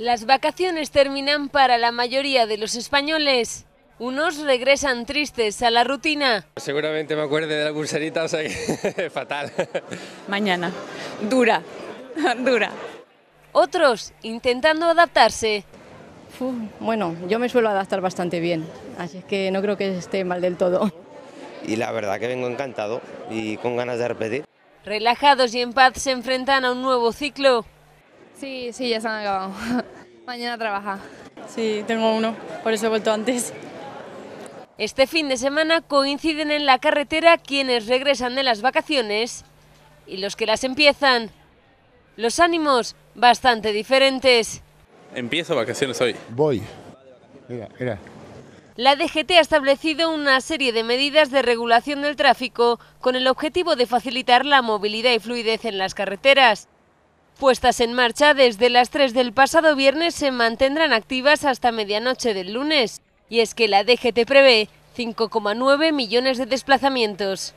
Las vacaciones terminan para la mayoría de los españoles. Unos regresan tristes a la rutina. Seguramente me acuerde de la pulserita, o sea que fatal. Mañana, dura, dura. Otros intentando adaptarse. bueno, yo me suelo adaptar bastante bien, así que no creo que esté mal del todo. Y la verdad que vengo encantado y con ganas de repetir. Relajados y en paz se enfrentan a un nuevo ciclo. Sí, sí, ya se han acabado. Mañana trabaja. Sí, tengo uno, por eso he vuelto antes. Este fin de semana coinciden en la carretera quienes regresan de las vacaciones y los que las empiezan. Los ánimos bastante diferentes. Empiezo vacaciones hoy. Voy. Mira, mira. La DGT ha establecido una serie de medidas de regulación del tráfico con el objetivo de facilitar la movilidad y fluidez en las carreteras. Puestas en marcha desde las 3 del pasado viernes, se mantendrán activas hasta medianoche del lunes. Y es que la DGT prevé 5,9 millones de desplazamientos.